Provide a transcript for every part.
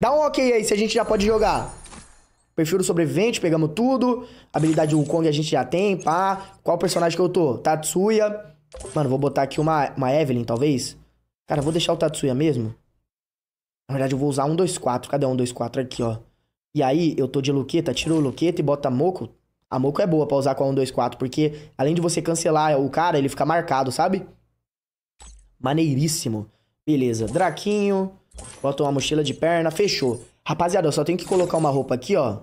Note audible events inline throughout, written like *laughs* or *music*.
Dá um ok aí se a gente já pode jogar. Perfil do sobrevivente, pegamos tudo. Habilidade Wukong Kong a gente já tem, pá. Qual personagem que eu tô? Tatsuya. Mano, vou botar aqui uma, uma Evelyn, talvez. Cara, vou deixar o Tatsuya mesmo. Na verdade, eu vou usar 124. Cadê 124? Aqui, ó. E aí, eu tô de Luqueta, tiro o Luqueta e bota Moco. A Moco é boa pra usar com a 124, porque além de você cancelar o cara, ele fica marcado, sabe? Maneiríssimo. Beleza, Draquinho. Bota uma mochila de perna, fechou. Rapaziada, eu só tenho que colocar uma roupa aqui, ó.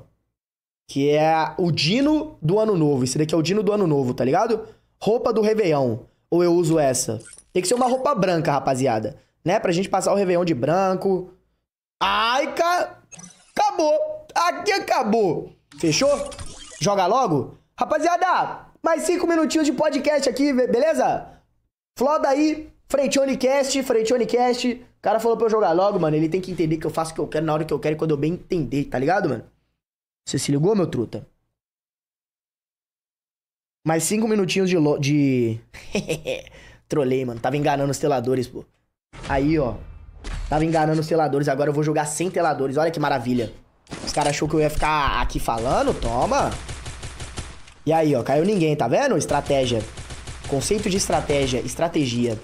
Que é o Dino do Ano Novo. Esse daqui é o Dino do Ano Novo, tá ligado? Roupa do Réveillon. Ou eu uso essa? Tem que ser uma roupa branca, rapaziada. Né? Pra gente passar o Réveillon de branco. Ai, ca... acabou. Aqui acabou. Fechou? Joga logo? Rapaziada, mais cinco minutinhos de podcast aqui, beleza? Floda aí, frente onicast cara falou pra eu jogar logo, mano. Ele tem que entender que eu faço o que eu quero na hora que eu quero e quando eu bem entender, tá ligado, mano? Você se ligou, meu truta? Mais cinco minutinhos de. Lo... de... *laughs* Trolei, mano. Tava enganando os teladores, pô. Aí, ó. Tava enganando os teladores. Agora eu vou jogar sem teladores. Olha que maravilha. Os caras achou que eu ia ficar aqui falando? Toma. E aí, ó. Caiu ninguém, tá vendo? Estratégia. Conceito de estratégia. Estratégia.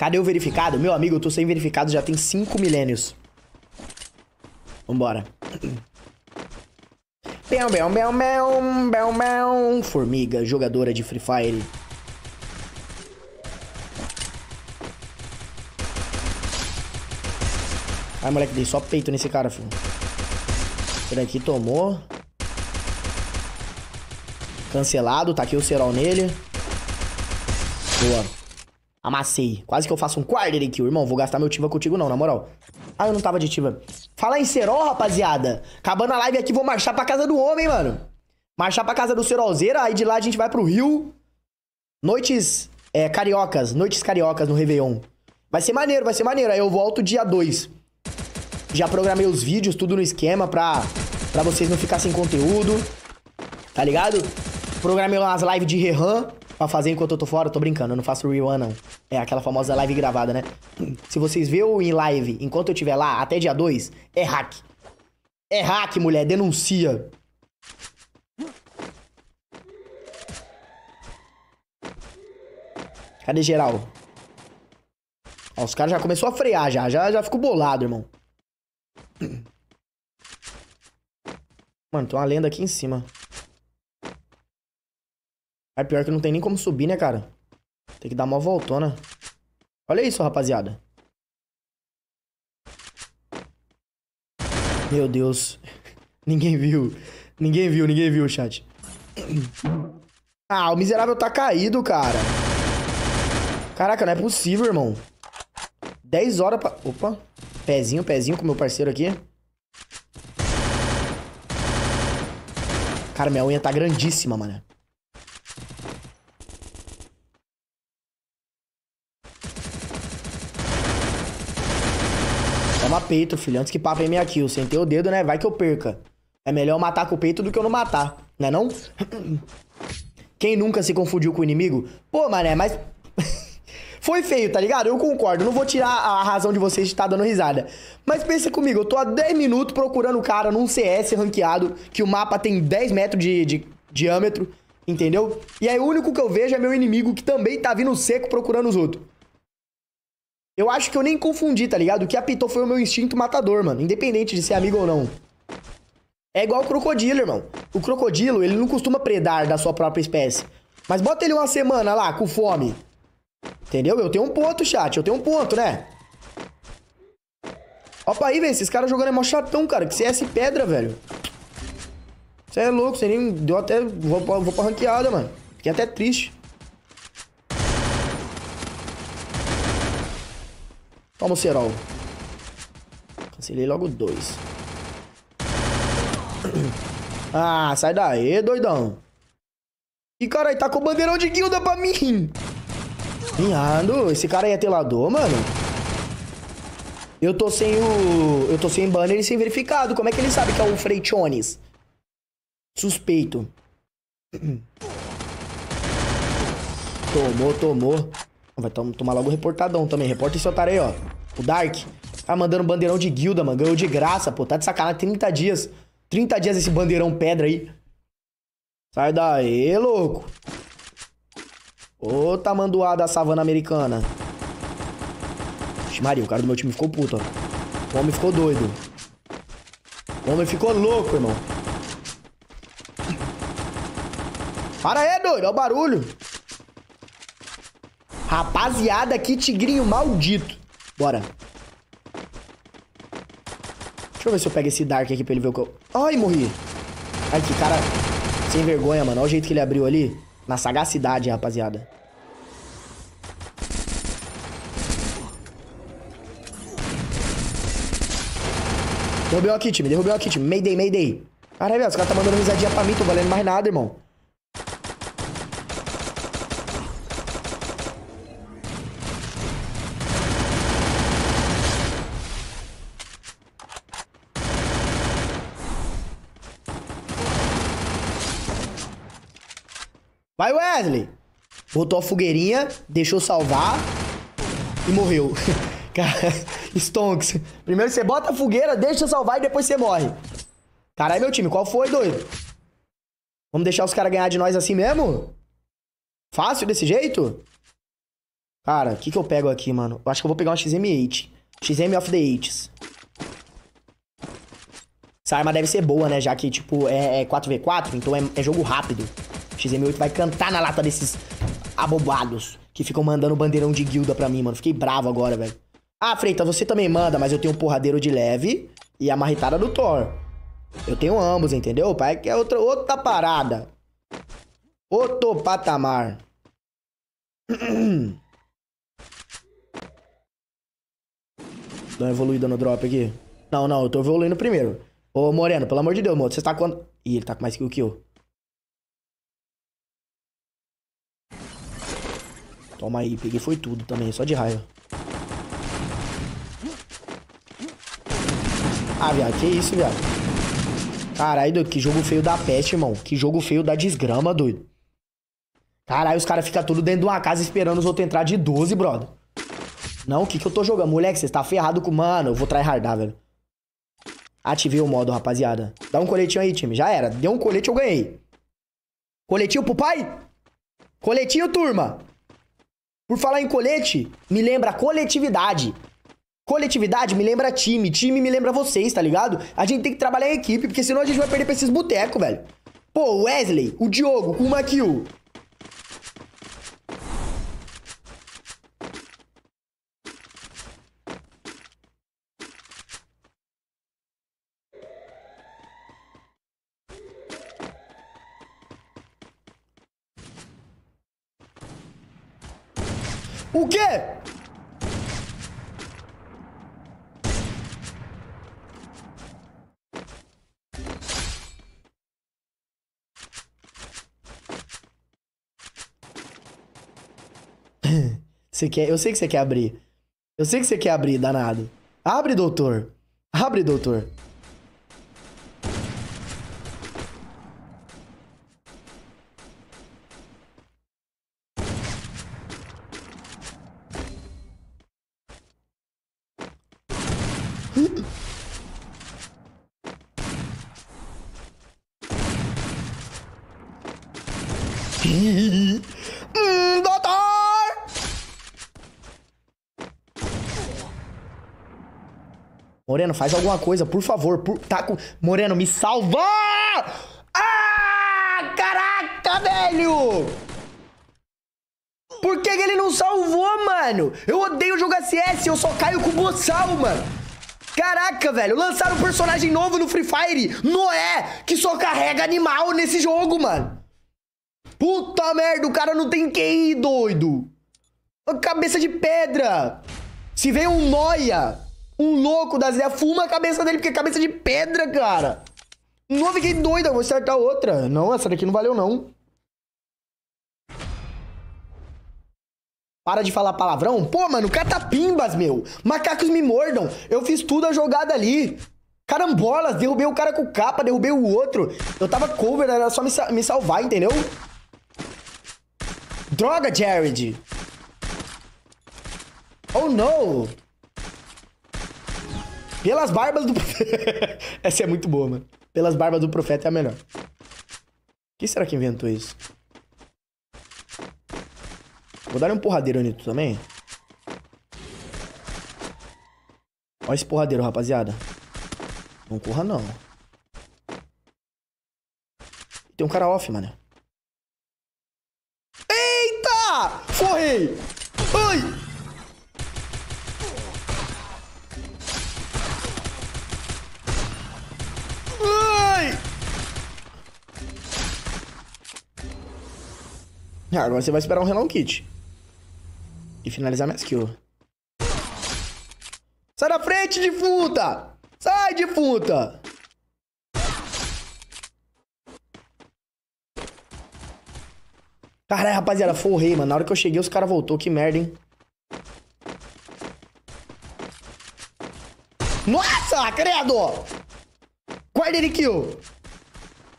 Cadê o verificado? Meu amigo, eu tô sem verificado já tem 5 milênios. Vambora. Bel, bel, bel, bel, bel, bel. Formiga, jogadora de Free Fire. Ai, moleque, dei só peito nesse cara, filho. Por aqui tomou. Cancelado, tá aqui o cerol nele. Boa. Amassei. Quase que eu faço um quarter o Irmão, vou gastar meu Tiva contigo não, na moral. Ah, eu não tava de Tiva. Fala em Serol, rapaziada. Acabando a live aqui, vou marchar pra casa do homem, mano. Marchar pra casa do Serolzeira, aí de lá a gente vai pro Rio. Noites é, cariocas. Noites cariocas no Réveillon. Vai ser maneiro, vai ser maneiro. Aí eu volto dia 2. Já programei os vídeos, tudo no esquema pra, pra vocês não ficarem sem conteúdo. Tá ligado? Programei umas lives de Rehan pra fazer enquanto eu tô fora, eu tô brincando, eu não faço real não. É aquela famosa live gravada, né? Se vocês vê em live enquanto eu estiver lá, até dia 2, é hack. É hack, mulher, denuncia. Cadê geral? Ó, os caras já começou a frear já, já, já fico bolado, irmão. Mano, tem uma lenda aqui em cima. Aí é pior que não tem nem como subir, né, cara? Tem que dar uma voltona. Olha isso, rapaziada. Meu Deus. *laughs* ninguém viu. Ninguém viu, ninguém viu, chat. Ah, o miserável tá caído, cara. Caraca, não é possível, irmão. 10 horas pra... Opa. Pezinho, pezinho com meu parceiro aqui. Cara, minha unha tá grandíssima, mano. Toma peito, filho. Antes que em minha kill. Sentei o dedo, né? Vai que eu perca. É melhor matar com o peito do que eu não matar. Né não? *clears throat* Quem nunca se confundiu com o inimigo? Pô, mané, mas... *laughs* Foi feio, tá ligado? Eu concordo. Não vou tirar a razão de vocês de estar tá dando risada. Mas pensa comigo, eu tô há 10 minutos procurando o cara num CS ranqueado, que o mapa tem 10 metros de, de diâmetro, entendeu? E aí o único que eu vejo é meu inimigo que também tá vindo seco procurando os outros. Eu acho que eu nem confundi, tá ligado? O que apitou foi o meu instinto matador, mano. Independente de ser amigo ou não. É igual o crocodilo, irmão. O crocodilo, ele não costuma predar da sua própria espécie. Mas bota ele uma semana lá, com fome. Entendeu? Eu tenho um ponto, chat. Eu tenho um ponto, né? Opa aí, velho. Esses caras jogando é mó chatão, cara. Que CS é pedra, velho. Você é louco. Você nem deu até... Vou, vou pra ranqueada, mano. Fiquei até triste. Toma o Serol. Cancelei logo dois. *clears throat* Ah, sai daí, doidão. E cara, ele tá com o bandeirão de guilda pra mim. Viado, esse cara aí é telador, mano. Eu tô sem o... Eu tô sem banner e sem verificado. Como é que ele sabe que é o Freitones? Suspeito. *clears throat* Tomou, tomou. Vai tom tomar logo o reportadão também. Repórter esse otário aí, ó. O Dark. Tá mandando bandeirão de guilda, mano. Ganhou de graça, pô. Tá de sacanagem. 30 dias. 30 dias esse bandeirão pedra aí. Sai daí, louco. Ô, tamanduá tá da savana americana. Vixe, Maria, o cara do meu time ficou puto, ó. O homem ficou doido. O homem ficou louco, irmão. Para aí, doido. Olha o barulho. Rapaziada, que tigrinho maldito. Bora. Deixa eu ver se eu pego esse Dark aqui pra ele ver o que eu... Ai, morri. Ai, que cara sem vergonha, mano. Olha o jeito que ele abriu ali. Na sagacidade, rapaziada. Derrubei o aqui, time. Derrubei o aqui, time. Mayday, mayday. Caralho, os caras tá mandando risadinha pra mim. Tô valendo mais nada, irmão. Vai, Wesley! Botou a fogueirinha, deixou salvar e morreu. *laughs* Cara, Stonks. Primeiro você bota a fogueira, deixa salvar e depois você morre. Caralho, meu time, qual foi, doido? Vamos deixar os caras ganhar de nós assim mesmo? Fácil desse jeito? Cara, o que, que eu pego aqui, mano? Eu acho que eu vou pegar uma XM8. XM of the 8 Essa arma deve ser boa, né? Já que, tipo, é, é 4v4, então é, é jogo rápido. XM8 vai cantar na lata desses abobados que ficam mandando bandeirão de guilda pra mim, mano. Fiquei bravo agora, velho. Ah, Freita, você também manda, mas eu tenho o um porradeiro de leve e a marretada do Thor. Eu tenho ambos, entendeu? Pai, é que é outra, outra parada. Outro patamar. *clears throat* Dá uma evoluída no drop aqui. Não, não, eu tô evoluindo primeiro. Ô, Moreno, pelo amor de Deus, moço, você tá quando... Ih, ele tá com mais que que eu. Toma aí, peguei foi tudo também, só de raiva. Ah, viado, que isso, viado. Caralho, doido, que jogo feio da peste, irmão. Que jogo feio da desgrama, doido. Caralho, os caras ficam tudo dentro de uma casa esperando os outros entrar de 12, brother. Não, o que que eu tô jogando? Moleque, você tá ferrado com... Mano, eu vou tryhardar, velho. Ativei o modo, rapaziada. Dá um coletinho aí, time. Já era. Deu um colete, eu ganhei. Coletinho pro pai? Coletinho, turma. Por falar em colete, me lembra coletividade. Coletividade me lembra time, time me lembra vocês, tá ligado? A gente tem que trabalhar em equipe, porque senão a gente vai perder pra esses botecos, velho. Pô, Wesley, o Diogo, uma kill. O quê? *laughs* Você quer, eu sei que você quer abrir. Eu sei que você quer abrir, danado. Abre, doutor. Abre, doutor. Moreno, faz alguma coisa, por favor. Por... Tá com... Moreno, me salva! Ah! Caraca, velho! Por que, que ele não salvou, mano? Eu odeio jogar CS, eu só caio com o boçal, mano. Caraca, velho, lançaram um personagem novo no Free Fire, Noé, que só carrega animal nesse jogo, mano. Puta merda, o cara não tem QI, doido. Cabeça de pedra. Se vem um Noia... Um louco das ideias fuma a cabeça dele, porque é cabeça de pedra, cara. Não, fiquei doida, vou acertar outra. Não, essa daqui não valeu, não. Para de falar palavrão. Pô, mano, catapimbas, meu. Macacos me mordam. Eu fiz tudo a jogada ali. Carambolas, derrubei o cara com capa, derrubei o outro. Eu tava cover, era só me, me salvar, entendeu? Droga, Jared. Oh, não. Pelas barbas do profeta. *laughs* Essa é muito boa, mano. Pelas barbas do profeta é a melhor. Quem será que inventou isso? Vou dar um porradeiro nito também. Olha esse porradeiro, rapaziada. Não corra, não. Tem um cara off, mano. Eita! Forrei! Ai! *laughs* Agora você vai esperar um Relão Kit. E finalizar minha skill. Sai da frente, defunta! Sai, defunta! Caralho, rapaziada, forrei, mano. Na hora que eu cheguei, os caras voltou. Que merda, hein? Nossa, credo! Guarda ele kill!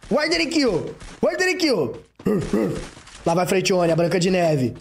Guarda ele kill! Guarda ele kill! *laughs* Lá vai Fretione, a Branca de Neve.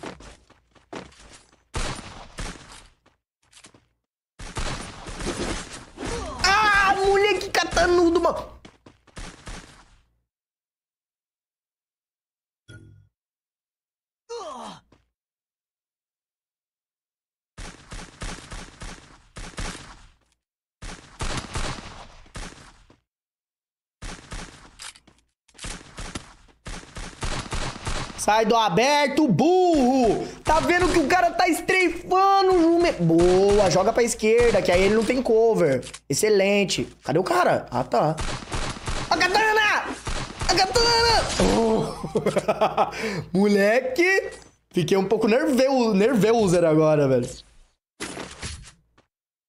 Sai do aberto, burro! Tá vendo que o cara tá estreifando o me... Boa, joga pra esquerda, que aí ele não tem cover. Excelente. Cadê o cara? Ah, tá. A katana! A katana! Oh. *laughs* Moleque! Fiquei um pouco nervoso, agora, velho.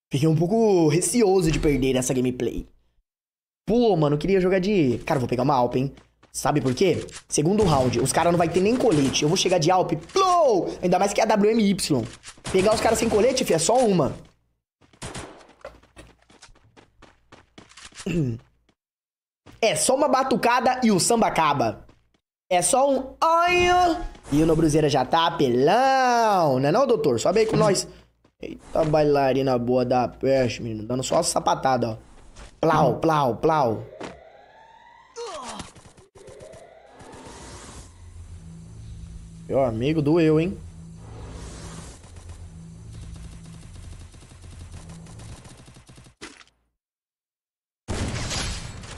Fiquei um pouco receoso de perder essa gameplay. Pô, mano, queria jogar de... Cara, vou pegar uma Alpen, hein? Sabe por quê? Segundo round, os caras não vai ter nem colete. Eu vou chegar de Alp, plou Ainda mais que é a WMY. Pegar os caras sem colete, fi, é só uma. *clears throat* É só uma batucada e o samba acaba. É só um e o Nobruzeira já tá apelão. Não é não, doutor? Sobe aí com nós. Eita bailarina boa da peste, menino. Dando só uma sapatada, ó. Plau, plau, plau. Meu amigo, doeu, hein?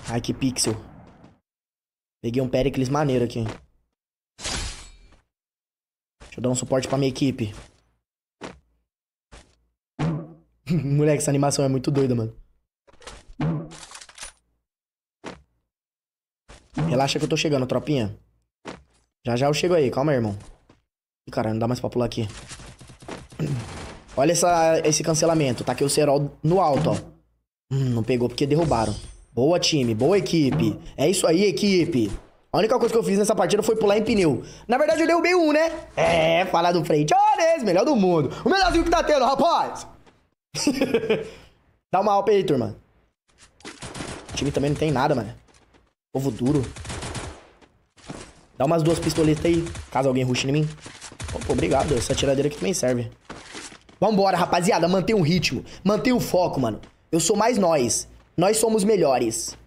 Ai, que pixel. Peguei um Pericles maneiro aqui. Deixa eu dar um suporte pra minha equipe. *laughs* Moleque, essa animação é muito doida, mano. Relaxa que eu tô chegando, tropinha. Já já eu chego aí, calma aí, irmão. Ih, cara, não dá mais pra pular aqui. *clears throat* Olha essa, esse cancelamento. Tá aqui o Serol no alto, ó. Hum, não pegou porque derrubaram. Boa, time. Boa, equipe. É isso aí, equipe. A única coisa que eu fiz nessa partida foi pular em pneu. Na verdade, eu derrubei um, né? É, falar do frente. Olha esse, melhor do mundo. O melhorzinho que tá tendo, rapaz. *laughs* Dá uma alpa aí, turma. O time também não tem nada, mano. Povo duro. Dá umas duas pistoletas aí, caso alguém rushe em mim. Opa, obrigado, essa tiradeira aqui também serve. Vambora, rapaziada, mantenha o ritmo, mantenha o foco, mano. Eu sou mais nós, nós somos melhores.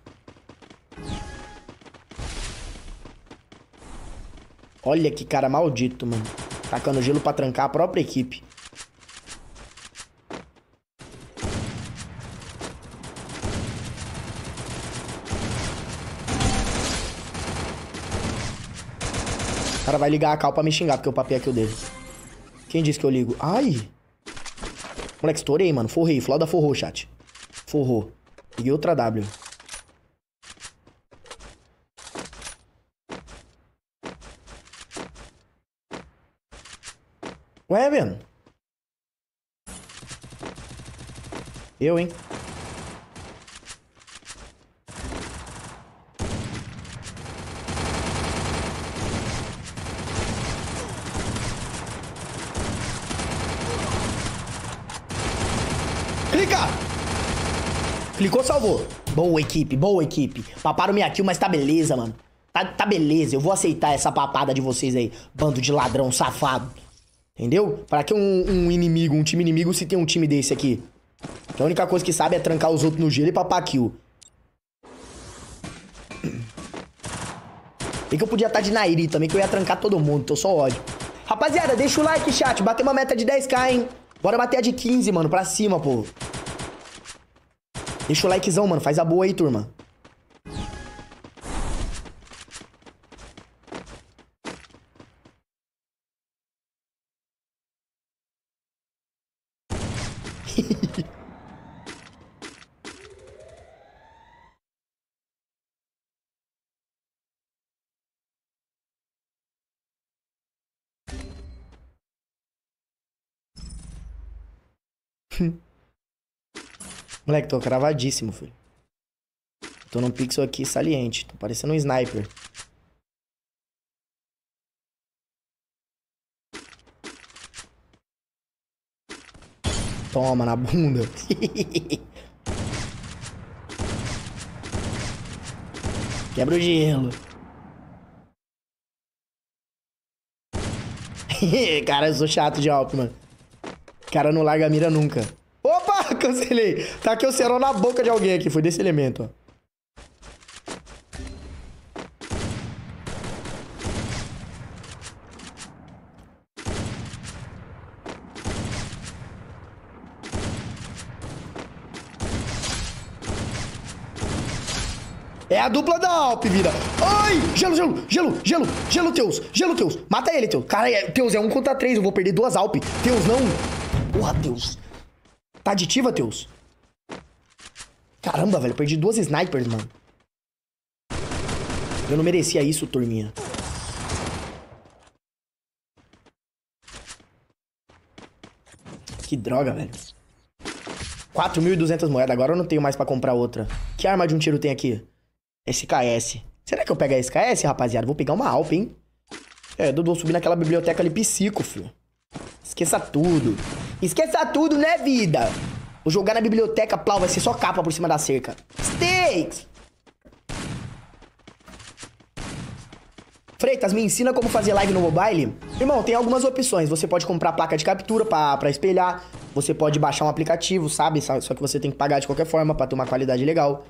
Olha que cara maldito, mano. Tacando gelo pra trancar a própria equipe. cara vai ligar a cal pra me xingar, porque é eu papei aqui o dele. Quem disse que eu ligo? Ai! Moleque, estourei, mano. Forrei. Flauda forrou, chat. Forrou. E outra W. Ué, mano. Eu, hein? Clicou, salvou. Boa, equipe. Boa, equipe. Paparam minha kill, mas tá beleza, mano. Tá, tá beleza. Eu vou aceitar essa papada de vocês aí. Bando de ladrão safado. Entendeu? Pra que um, um inimigo, um time inimigo, se tem um time desse aqui? Que a única coisa que sabe é trancar os outros no gelo e papar kill. E que eu podia estar tá de Nairi também, que eu ia trancar todo mundo. Tô só ódio. Rapaziada, deixa o like, chat. Bater uma meta de 10k, hein? Bora bater a de 15, mano, pra cima, pô. Deixa o likezão, mano. Faz a boa aí, turma. Hmm. *laughs* Moleque, tô cravadíssimo, filho. Tô num pixel aqui saliente. Tô parecendo um sniper. Toma, na bunda. *laughs* Quebra o gelo. *laughs* Cara, eu sou chato de Alp, mano. Cara não larga a mira nunca. *laughs* Cancelei. cancelei. Tá Taquei o cerol na boca de alguém aqui. Foi desse elemento, ó. É a dupla da Alp, vida. Ai! Gelo, gelo, gelo, gelo, gelo, Teus. Gelo, Teus. Mata ele, Teus. Cara, é, Teus, é um contra três. Eu vou perder duas Alp. Teus, não. Porra, Teus. Tá de ti, Matheus? Caramba, velho, perdi duas snipers, mano. Eu não merecia isso, turminha. Que droga, velho. 4.200 moedas. Agora eu não tenho mais pra comprar outra. Que arma de um tiro tem aqui? SKS. Será que eu pego a SKS, rapaziada? Vou pegar uma Alp, hein? É, Dudu, subir naquela biblioteca ali, psico, filho. Esqueça tudo. Esqueça tudo, né, vida? Vou jogar na biblioteca, plau, vai ser só capa por cima da cerca. Steaks! Freitas, me ensina como fazer live no mobile? Irmão, tem algumas opções. Você pode comprar placa de captura para espelhar. Você pode baixar um aplicativo, sabe? Só que você tem que pagar de qualquer forma para ter uma qualidade legal.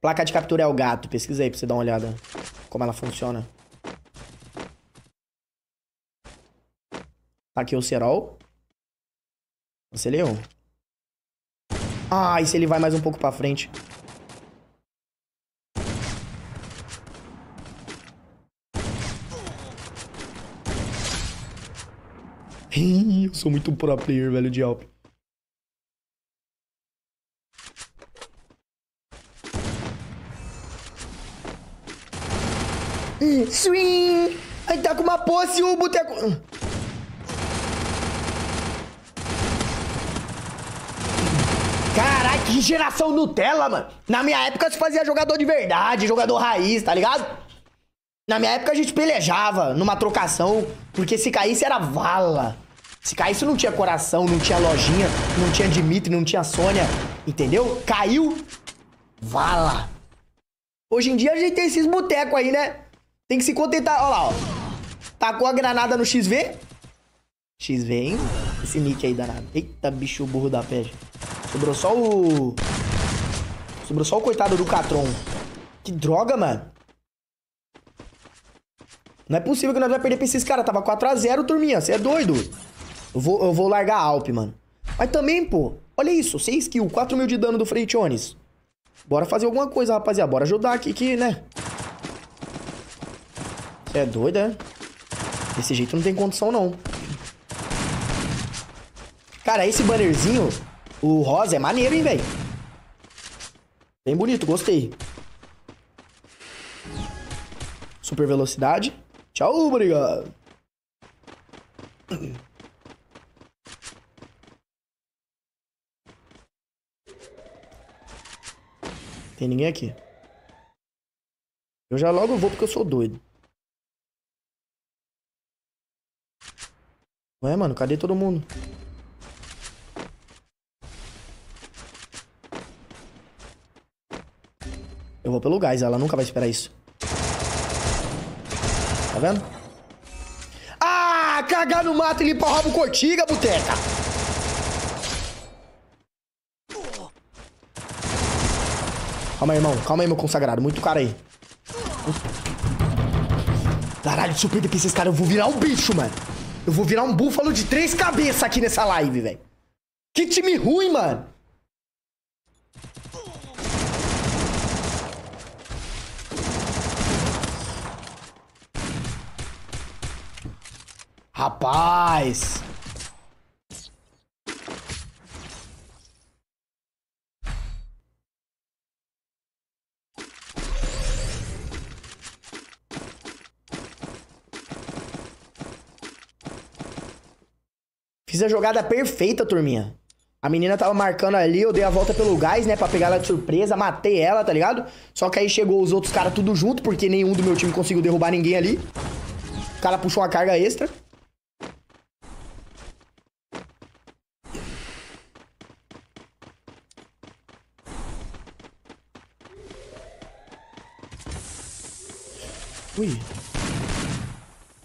Placa de captura é o gato. Pesquisa aí pra você dar uma olhada como ela funciona. Aqui é o Serol. Você leu? Ah, e se ele vai mais um pouco pra frente? Eu sou muito pro player, velho, de Alp. Swing! Aí tá com uma posse o boteco... Caralho, que geração Nutella, mano. Na minha época se fazia jogador de verdade, jogador raiz, tá ligado? Na minha época a gente pelejava numa trocação, porque se caísse era vala. Se caísse não tinha coração, não tinha lojinha, não tinha Dimitri, não tinha Sônia, entendeu? Caiu, vala. Hoje em dia a gente tem esses botecos aí, né? Tem que se contentar. Olha lá, ó. Tacou a granada no XV. XV, hein? Esse nick aí danado. Eita, bicho burro da peste. Sobrou só o... Sobrou só o coitado do Catron. Que droga, mano. Não é possível que nós vamos perder pra esses caras. Tava 4x0, turminha. Você é doido. Eu vou, eu vou largar a Alp, mano. Mas também, pô. Olha isso. 6 kills, 4 mil de dano do Freitiones. Bora fazer alguma coisa, rapaziada. Bora ajudar aqui, que, né? Você é doido, é? Desse jeito não tem condição, não. Cara, esse bannerzinho o rosa é maneiro, hein, velho? Bem bonito, gostei. Super velocidade. Tchau, obrigado. Tem ninguém aqui. Eu já logo vou porque eu sou doido. Ué, mano, cadê todo mundo? Eu vou pelo gás, ela nunca vai esperar isso. Tá vendo? Ah, cagar no mato e limpar rouba cortiga, boteca! Calma aí, irmão. Calma aí, meu consagrado. Muito cara aí. Caralho, super daqui esses caras. Eu vou virar um bicho, mano. Eu vou virar um búfalo de três cabeças aqui nessa live, velho. Que time ruim, mano. Rapaz! Fiz a jogada perfeita, turminha. A menina tava marcando ali, eu dei a volta pelo gás, né, pra pegar ela de surpresa, matei ela, tá ligado? Só que aí chegou os outros caras tudo junto, porque nenhum do meu time conseguiu derrubar ninguém ali. O cara puxou uma carga extra.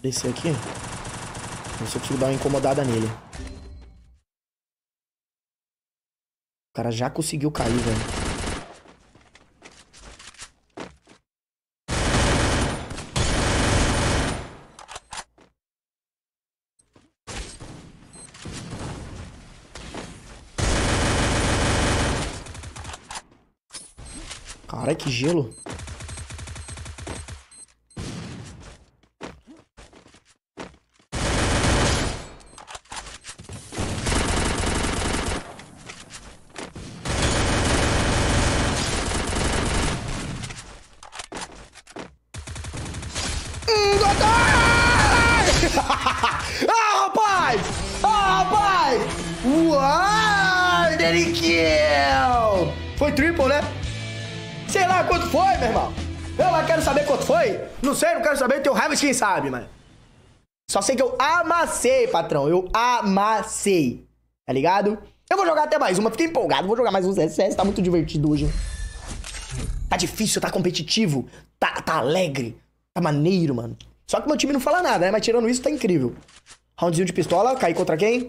Descer aqui. sei se eu consigo dar uma incomodada nele. O cara já conseguiu cair, velho. Cara, que gelo. quem sabe, mano. Só sei que eu amassei, patrão. Eu amassei. Tá ligado? Eu vou jogar até mais uma. Fiquei empolgado. Vou jogar mais uns SS. Tá muito divertido hoje. Tá difícil, tá competitivo. Tá, tá alegre. Tá maneiro, mano. Só que meu time não fala nada, né? Mas tirando isso, tá incrível. Roundzinho de pistola. Cai contra quem?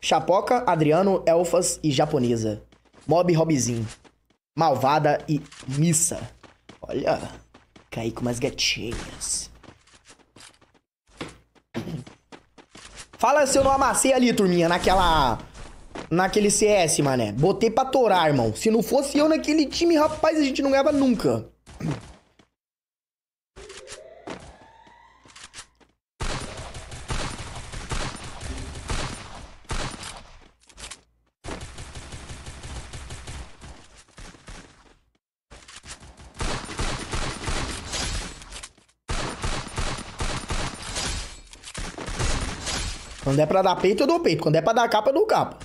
Chapoca, Adriano, Elfas e Japonesa. Mob Robzinho. Malvada e Missa. Olha. Caí com umas gatinhas. Fala se eu não amassei ali, turminha, naquela... Naquele CS, mané. Botei pra torar, irmão. Se não fosse eu naquele time, rapaz, a gente não ganhava nunca. Quando é pra dar peito, eu dou peito. Quando é pra dar capa, eu dou capa.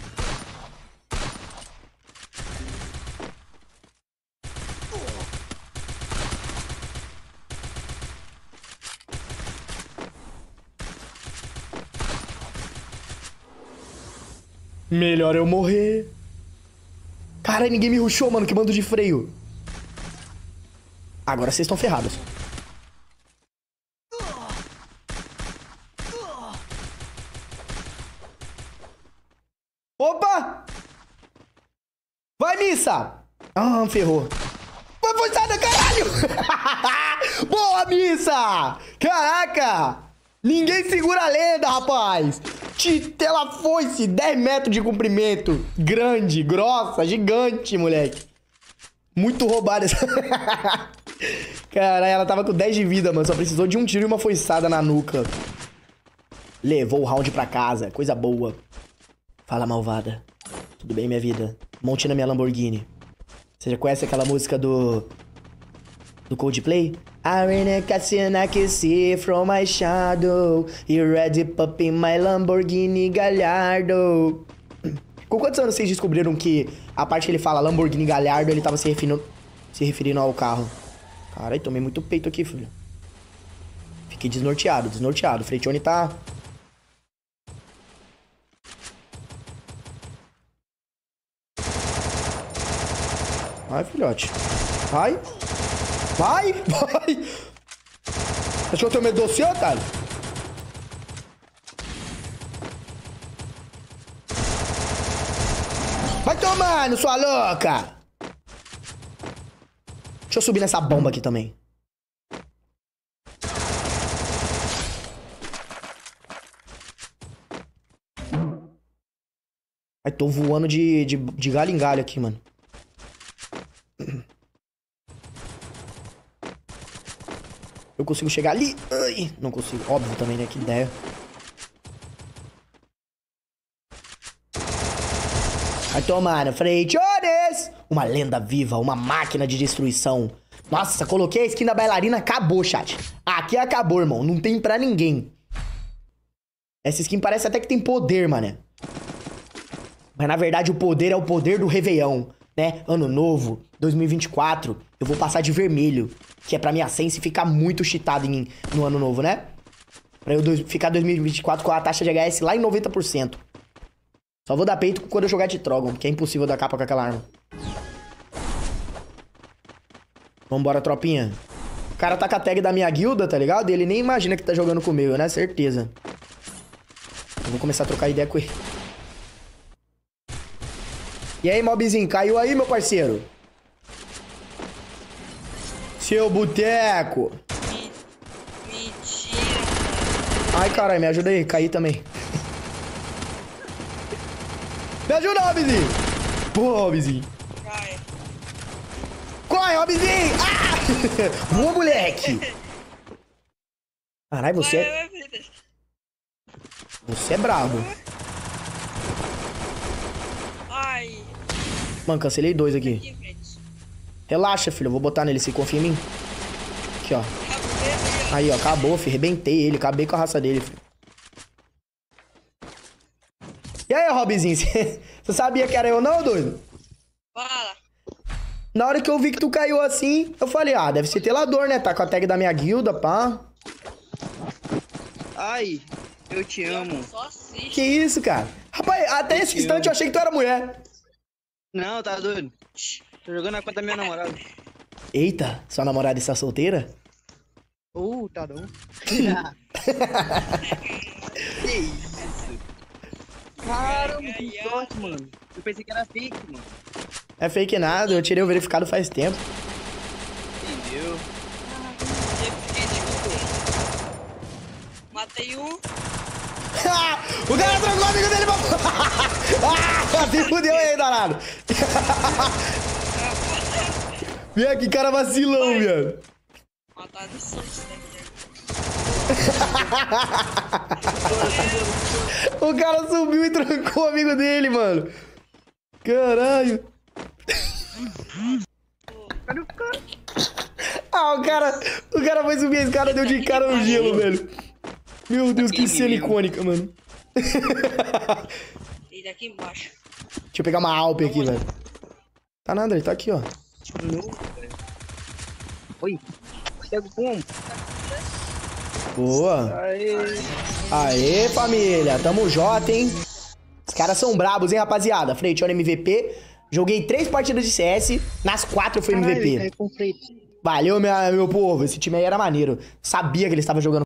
Melhor eu morrer. Cara, ninguém me rushou, mano. Que bando de freio. Agora vocês estão ferrados. não ferrou. Foi forçada, caralho! *laughs* Boa, missa! Caraca! Ninguém segura a lenda, rapaz! Titela foice, 10 metros de comprimento. Grande, grossa, gigante, moleque. Muito roubada essa... *laughs* Caralho, ela tava com 10 de vida, mano. Só precisou de um tiro e uma foiçada na nuca. Levou o round pra casa. Coisa boa. Fala, malvada. Tudo bem, minha vida? Monte na minha Lamborghini. Você já conhece aquela música do. do Coldplay? I'm in a casina que see from my shadow. You ready up my Lamborghini Gallardo. Com quantos anos vocês descobriram que a parte que ele fala Lamborghini Gallardo, ele tava se referindo, se referindo ao carro? Carai, tomei muito peito aqui, filho. Fiquei desnorteado, desnorteado. O Freitione tá Vai, filhote. Vai. Vai, *laughs* vai. Acho que eu tenho medo do seu, cara. Vai tomando, sua louca. Deixa eu subir nessa bomba aqui também. Ai, tô voando de, de, de galho em galho aqui, mano. Eu consigo chegar ali. Ai, não consigo. Óbvio também, né? Que ideia. Vai tomar na frente. Uma lenda viva, uma máquina de destruição. Nossa, coloquei a skin da bailarina, acabou, chat. Aqui acabou, irmão. Não tem pra ninguém. Essa skin parece até que tem poder, mané. Mas na verdade o poder é o poder do Réveillon né? Ano novo, 2024, eu vou passar de vermelho, que é pra minha Sense ficar muito cheatado em, no ano novo, né? Pra eu dois, ficar 2024 com a taxa de HS lá em 90%. Só vou dar peito quando eu jogar de Trogon, que é impossível dar capa com aquela arma. Vambora, tropinha. O cara tá com a tag da minha guilda, tá ligado? E ele nem imagina que tá jogando comigo, né? Certeza. Eu vou começar a trocar ideia com ele. E aí, mobzinho, caiu aí, meu parceiro? Seu boteco. Ai, caralho, me ajuda aí. Caí também. me ajuda, Mobzinho. Pô, Mobzinho. Corre, mobzinho! Ah! Boa, *laughs* moleque. Caralho, você é... Você é brabo. Mano, cancelei dois aqui. Relaxa, filho. vou botar nele. Se confia em mim. Aqui, ó. Aí, ó. Acabou, filho. Rebentei ele. Acabei com a raça dele, filho. E aí, Robzinho? *laughs* Você sabia que era eu não, doido? Fala. Na hora que eu vi que tu caiu assim, eu falei, ah, deve ser telador, né? Tá com a tag da minha guilda, pá. Ai, eu te amo. Que isso, cara? Rapaz, até eu esse instante amo. eu achei que tu era mulher. Não, tá doido. Tô jogando na conta da minha namorada. Eita, sua namorada está solteira? Uh, tá bom. *laughs* que isso? Caramba, que sorte, mano. Eu pensei que era fake, mano. É fake nada, eu tirei o verificado faz tempo. Entendeu? Tipo, matei um. *laughs* o cara trancou o amigo dele pra... *laughs* ah, se fudeu aí, danado. *laughs* Vem aqui, cara vacilão, Vai. Matar né? o cara subiu e trancou o amigo dele, mano. Caralho. Ah, o cara, o cara foi subir a escada cara deu de cara no tá gelo, velho. Meu Deus, que cena icônica, mano. *laughs* Ele embaixo. Deixa eu pegar uma Alp aqui, velho. Tá nada, ele tá aqui, ó. Oi. Pego com. Boa. Aê. Aê, família. Tamo J, hein? Os caras são brabos, hein, rapaziada. Freiton MVP. Joguei três partidas de CS. Nas quatro foi MVP. Caralho, Valeu, meu povo. Esse time aí era maneiro. Sabia que ele estava jogando.